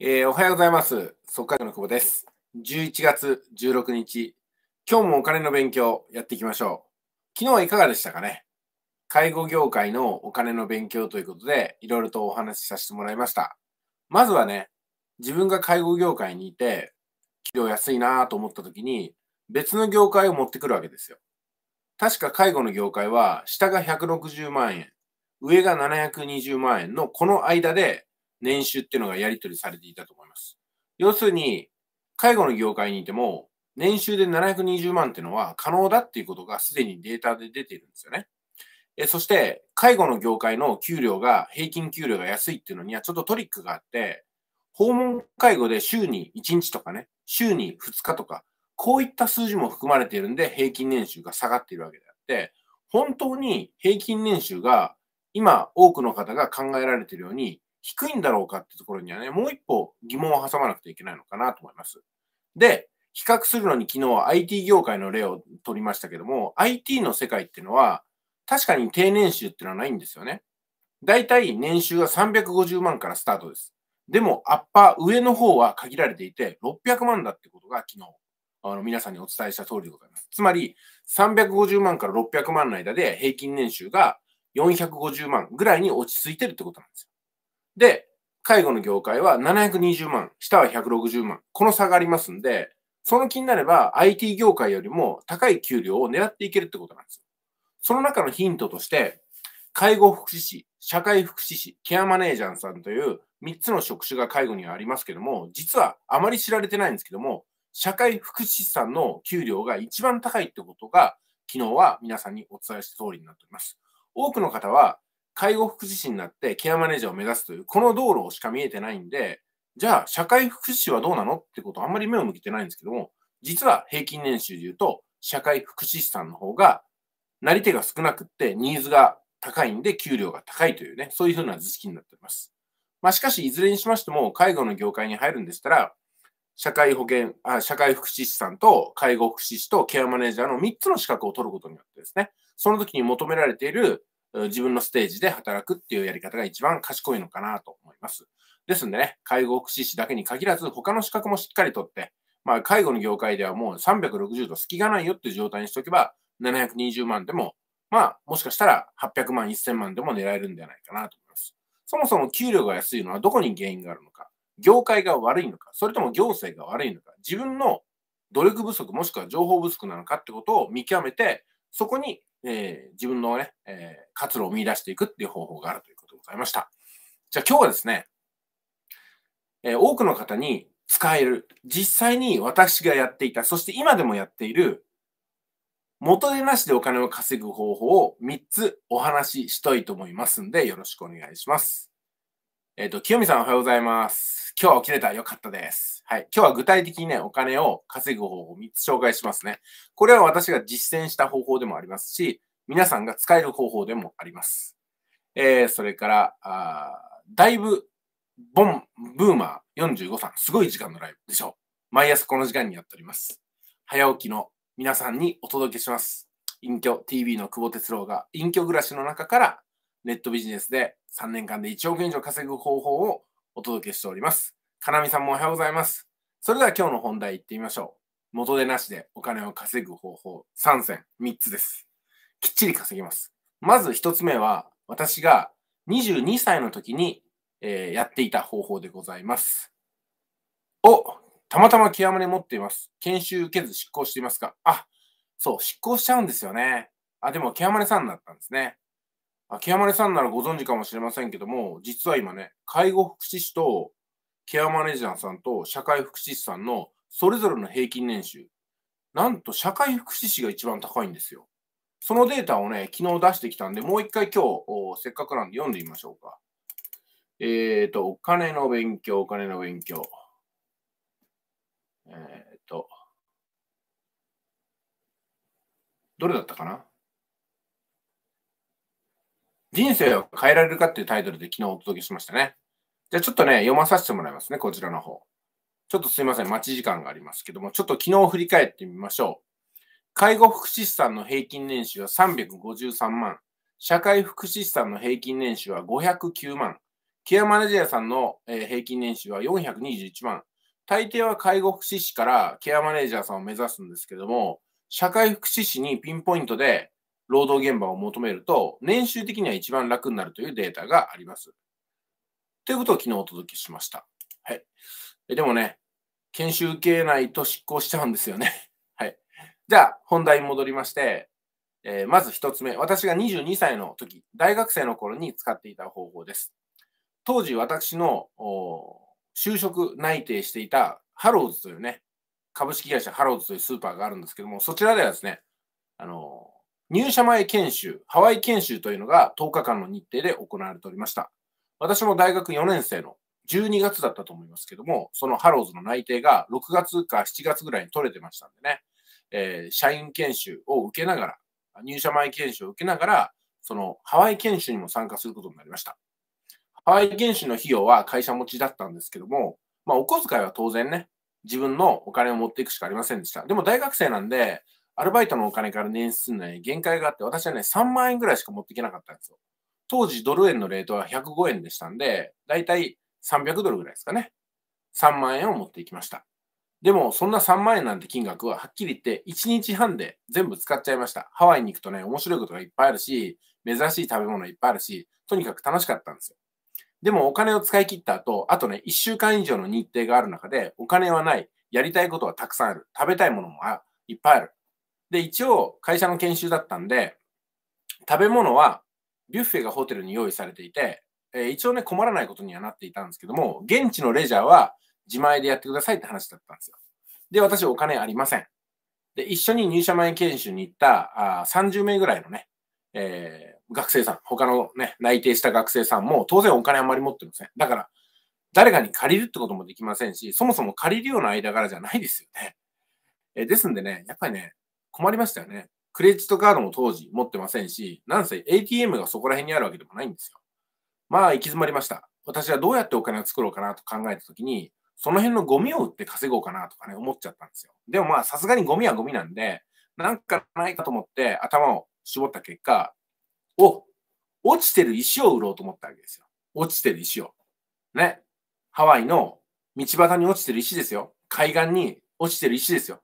えー、おはようございます。速稼の久保です。11月16日、今日もお金の勉強やっていきましょう。昨日はいかがでしたかね介護業界のお金の勉強ということで、いろいろとお話しさせてもらいました。まずはね、自分が介護業界にいて、給料安いなと思った時に、別の業界を持ってくるわけですよ。確か介護の業界は、下が160万円、上が720万円のこの間で年収っていうのがやり取りされていたと思います。要するに、介護の業界にいても、年収で720万っていうのは可能だっていうことがすでにデータで出ているんですよね。えそして、介護の業界の給料が、平均給料が安いっていうのにはちょっとトリックがあって、訪問介護で週に1日とかね、週に2日とか、こういった数字も含まれているんで、平均年収が下がっているわけであって、本当に平均年収が今多くの方が考えられているように低いんだろうかってところにはね、もう一歩疑問を挟まなくてはいけないのかなと思います。で、比較するのに昨日 IT 業界の例を取りましたけども、IT の世界っていうのは、確かに低年収っていうのはないんですよね。だいたい年収が350万からスタートです。でも、アッパー上の方は限られていて、600万だってことが昨日、あの皆さんにお伝えした通りでございます。つまり、350万から600万の間で平均年収が450万ぐらいに落ち着いてるってことなんですよ。で、介護の業界は720万、下は160万。この差がありますんで、その気になれば IT 業界よりも高い給料を狙っていけるってことなんですよ。その中のヒントとして、介護福祉士、社会福祉士、ケアマネージャーさんという3つの職種が介護にはありますけども、実はあまり知られてないんですけども、社会福祉士さんの給料が一番高いってことが、昨日は皆さんにお伝えした通りになっております。多くの方は介護福祉士になってケアマネージャーを目指すという、この道路しか見えてないんで、じゃあ社会福祉士はどうなのってことあんまり目を向けてないんですけども、実は平均年収で言うと、社会福祉士さんの方が、なり手が少なくって、ニーズが高いんで、給料が高いというね、そういうふうな図式になっております。まあ、しかし、いずれにしましても、介護の業界に入るんでしたら、社会保険あ、社会福祉士さんと介護福祉士とケアマネージャーの3つの資格を取ることによってですね、その時に求められている自分のステージで働くっていうやり方が一番賢いのかなと思います。ですんでね、介護福祉士だけに限らず、他の資格もしっかり取って、まあ、介護の業界ではもう360度隙がないよっていう状態にしておけば、720万でも、まあ、もしかしたら800万、1000万でも狙えるんじゃないかなと思います。そもそも給料が安いのはどこに原因があるのか、業界が悪いのか、それとも行政が悪いのか、自分の努力不足もしくは情報不足なのかってことを見極めて、そこにえー、自分のね、えー、活路を見出していくっていう方法があるということでございました。じゃあ今日はですね、えー、多くの方に使える、実際に私がやっていた、そして今でもやっている、元手なしでお金を稼ぐ方法を3つお話ししたいと思いますんで、よろしくお願いします。えっ、ー、と、清美さんおはようございます。今日は起きれたよかったです。はい。今日は具体的にね、お金を稼ぐ方法を3つ紹介しますね。これは私が実践した方法でもありますし、皆さんが使える方法でもあります。えー、それから、あだいぶ、ボン、ブーマー45さん、すごい時間のライブでしょう。毎朝この時間にやっております。早起きの皆さんにお届けします。隠居 TV の久保哲郎が隠居暮らしの中からネットビジネスで3年間で1億円以上稼ぐ方法をお届けしております。かなみさんもおはようございます。それでは今日の本題行ってみましょう。元手なしでお金を稼ぐ方法3選、3つです。きっちり稼ぎます。まず1つ目は、私が22歳の時に、えー、やっていた方法でございます。おたまたま極まり持っています。研修受けず執行していますかあ、そう、執行しちゃうんですよね。あ、でも、ケアマネさんだったんですね。秋山根さんならご存知かもしれませんけども、実は今ね、介護福祉士とケアマネージャーさんと社会福祉士さんのそれぞれの平均年収、なんと社会福祉士が一番高いんですよ。そのデータをね、昨日出してきたんで、もう一回今日、せっかくなんで読んでみましょうか。えっ、ー、と、お金の勉強、お金の勉強。えっ、ー、と、どれだったかな人生を変えられるかっていうタイトルで昨日お届けしましたね。じゃあちょっとね、読まさせてもらいますね、こちらの方。ちょっとすいません、待ち時間がありますけども、ちょっと昨日振り返ってみましょう。介護福祉士さんの平均年収は353万、社会福祉士さんの平均年収は509万、ケアマネージャーさんの平均年収は421万、大抵は介護福祉士からケアマネージャーさんを目指すんですけども、社会福祉士にピンポイントで労働現場を求めると、年収的には一番楽になるというデータがあります。ということを昨日お届けしました。はい。でもね、研修受けないと失効しちゃうんですよね。はい。じゃあ、本題に戻りまして、えー、まず一つ目。私が22歳の時、大学生の頃に使っていた方法です。当時、私の就職内定していたハローズというね、株式会社ハローズというスーパーがあるんですけども、そちらではですね、あの入社前研修、ハワイ研修というのが10日間の日程で行われておりました。私も大学4年生の12月だったと思いますけども、そのハローズの内定が6月か7月ぐらいに取れてましたんでね、えー、社員研修を受けながら、入社前研修を受けながら、そのハワイ研修にも参加することになりました。ハワイ研修の費用は会社持ちだったんですけども、まあお小遣いは当然ね、自分のお金を持っていくしかありませんでした。でも大学生なんで、アルバイトのお金から年数のに限界があって、私はね、3万円ぐらいしか持っていけなかったんですよ。当時ドル円のレートは105円でしたんで、だいたい300ドルぐらいですかね。3万円を持っていきました。でも、そんな3万円なんて金額ははっきり言って1日半で全部使っちゃいました。ハワイに行くとね、面白いことがいっぱいあるし、珍しい食べ物いっぱいあるし、とにかく楽しかったんですよ。でもお金を使い切った後、あとね、1週間以上の日程がある中で、お金はない、やりたいことはたくさんある、食べたいものもいっぱいある。で、一応会社の研修だったんで、食べ物はビュッフェがホテルに用意されていて、え一応ね、困らないことにはなっていたんですけども、現地のレジャーは自前でやってくださいって話だったんですよ。で、私お金ありません。で、一緒に入社前研修に行ったあ30名ぐらいのね、えー、学生さん、他のね、内定した学生さんも当然お金あんまり持ってません。だから、誰かに借りるってこともできませんし、そもそも借りるような間柄じゃないですよね。えー、ですんでね、やっぱりね、困りましたよね。クレジットカードも当時持ってませんし、なんせ ATM がそこら辺にあるわけでもないんですよ。まあ、行き詰まりました。私はどうやってお金を作ろうかなと考えたときに、その辺のゴミを売って稼ごうかなとかね、思っちゃったんですよ。でもまあ、さすがにゴミはゴミなんで、なんかないかと思って頭を絞った結果、お、落ちてる石を売ろうと思ったわけですよ。落ちてる石を。ね。ハワイの道端に落ちてる石ですよ。海岸に落ちてる石ですよ。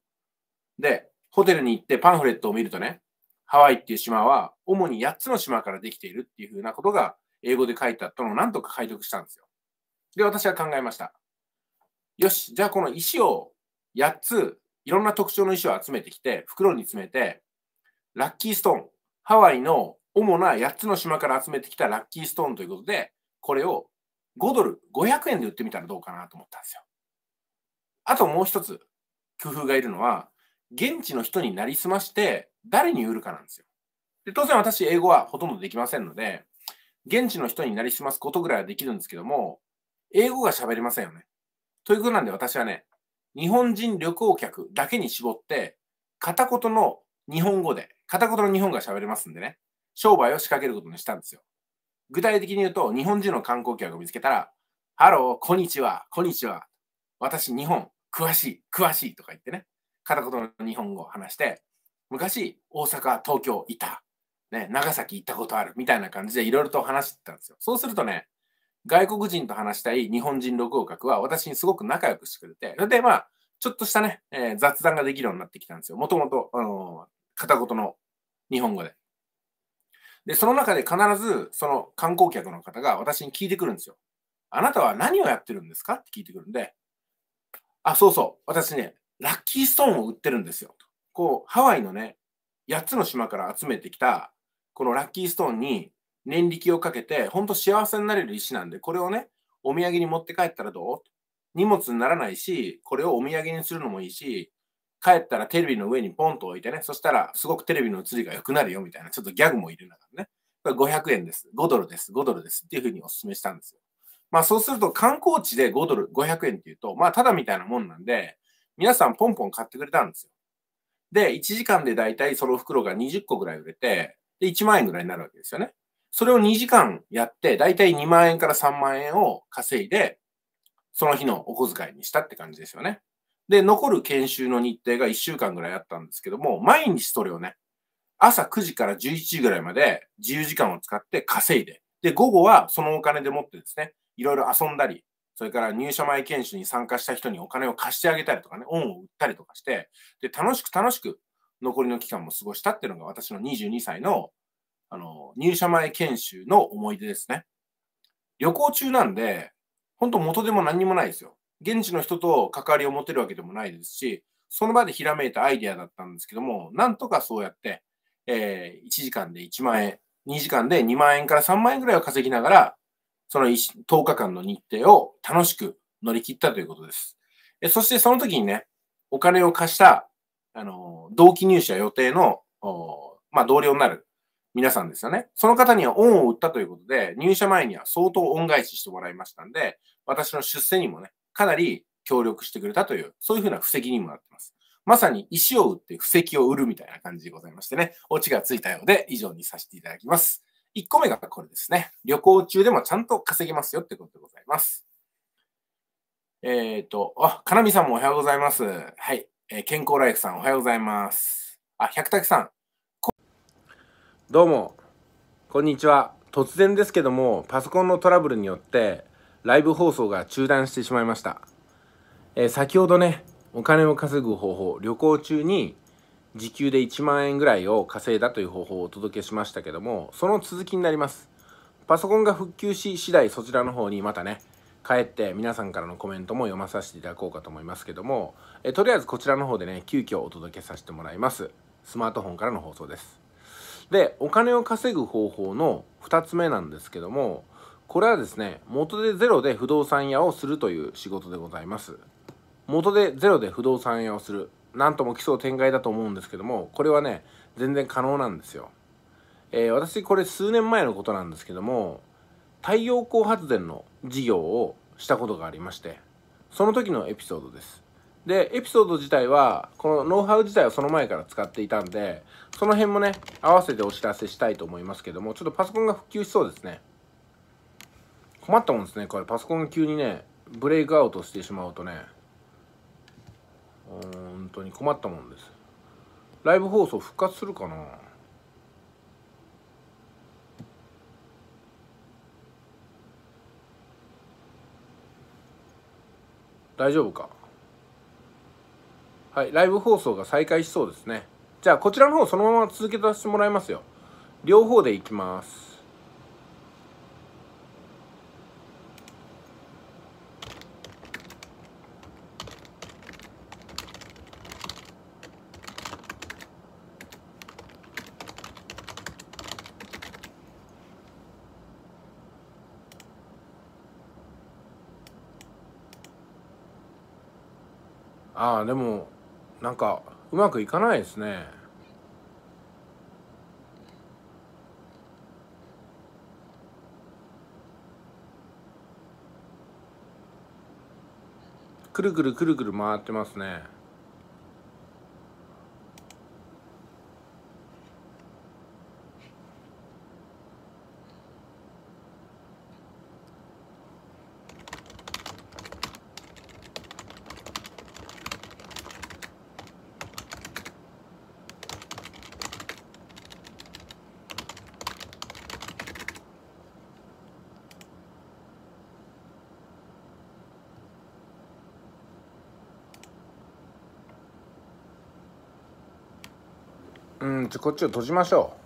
で、ホテルに行ってパンフレットを見るとね、ハワイっていう島は主に8つの島からできているっていうふうなことが英語で書いてあったのをなんとか解読したんですよ。で、私は考えました。よし、じゃあこの石を8つ、いろんな特徴の石を集めてきて、袋に詰めて、ラッキーストーン、ハワイの主な8つの島から集めてきたラッキーストーンということで、これを5ドル、500円で売ってみたらどうかなと思ったんですよ。あともう一つ工夫がいるのは、現地の人になりすまして、誰に売るかなんですよ。で当然私、英語はほとんどできませんので、現地の人になりすますことぐらいはできるんですけども、英語が喋れませんよね。ということなんで私はね、日本人旅行客だけに絞って、片言の日本語で、片言の日本が喋れますんでね、商売を仕掛けることにしたんですよ。具体的に言うと、日本人の観光客を見つけたら、ハロー、こんにちは、こんにちは。私、日本、詳しい、詳しいとか言ってね。片言の日本語を話して、昔、大阪、東京いた、ね、長崎行ったことあるみたいな感じでいろいろと話してたんですよ。そうするとね、外国人と話したい日本人録音格は私にすごく仲良くしてくれて、それでまあ、ちょっとしたね、えー、雑談ができるようになってきたんですよ。もともと、あのー、片言の日本語で。で、その中で必ず、その観光客の方が私に聞いてくるんですよ。あなたは何をやってるんですかって聞いてくるんで、あ、そうそう、私ね、ラッキーストーンを売ってるんですよ。こう、ハワイのね、8つの島から集めてきた、このラッキーストーンに年力をかけて、ほんと幸せになれる石なんで、これをね、お土産に持って帰ったらどう荷物にならないし、これをお土産にするのもいいし、帰ったらテレビの上にポンと置いてね、そしたらすごくテレビの映りが良くなるよみたいな、ちょっとギャグもいる中でね、これ500円です、5ドルです、5ドルですっていうふうにお勧めしたんですよ。まあそうすると観光地で5ドル、500円っていうと、まあただみたいなもんなんで、皆さんポンポン買ってくれたんですよ。で、1時間でだいたいその袋が20個ぐらい売れて、で、1万円ぐらいになるわけですよね。それを2時間やって、だいたい2万円から3万円を稼いで、その日のお小遣いにしたって感じですよね。で、残る研修の日程が1週間ぐらいあったんですけども、毎日それをね、朝9時から11時ぐらいまで自由時間を使って稼いで、で、午後はそのお金でもってですね、いろいろ遊んだり、それから入社前研修に参加した人にお金を貸してあげたりとかね、恩を売ったりとかして、で、楽しく楽しく残りの期間も過ごしたっていうのが私の22歳の、あの、入社前研修の思い出ですね。旅行中なんで、本当元でも何にもないですよ。現地の人と関わりを持てるわけでもないですし、その場でひらめいたアイデアだったんですけども、なんとかそうやって、えー、1時間で1万円、2時間で2万円から3万円ぐらいを稼ぎながら、その10日間の日程を楽しく乗り切ったということです。そしてその時にね、お金を貸した、あの、同期入社予定の、まあ、同僚になる皆さんですよね。その方には恩を売ったということで、入社前には相当恩返ししてもらいましたんで、私の出世にもね、かなり協力してくれたという、そういうふうな布石にもなってます。まさに石を売って布石を売るみたいな感じでございましてね、オチがついたようで以上にさせていただきます。1個目がこれですね。旅行中でもちゃんと稼げますよってことでございます。えっ、ー、と、あ、かなみさんもおはようございます。はい。えー、健康ライフさんおはようございます。あ、百武さん。どうも、こんにちは。突然ですけども、パソコンのトラブルによって、ライブ放送が中断してしまいました。えー、先ほどね、お金を稼ぐ方法、旅行中に時給で1万円ぐらいを稼いだという方法をお届けしましたけどもその続きになりますパソコンが復旧し次第そちらの方にまたね帰って皆さんからのコメントも読まさせていただこうかと思いますけどもえとりあえずこちらの方でね急遽お届けさせてもらいますスマートフォンからの放送ですでお金を稼ぐ方法の2つ目なんですけどもこれはですね元でゼロで不動産屋をするという仕事でございます元でゼロで不動産屋をする何とも奇想天外だと思うんですけどもこれはね全然可能なんですよ、えー、私これ数年前のことなんですけども太陽光発電の事業をしたことがありましてその時のエピソードですでエピソード自体はこのノウハウ自体はその前から使っていたんでその辺もね合わせてお知らせしたいと思いますけどもちょっとパソコンが復旧しそうですね困ったもんですねこれパソコンが急にねブレイクアウトしてしまうとね本当に困ったもんですライブ放送復活するかな大丈夫かはいライブ放送が再開しそうですねじゃあこちらの方そのまま続けさせてもらいますよ両方でいきますあでもなんかうまくいかないですねくるくるくるくる回ってますねうんじゃこっちを閉じましょう。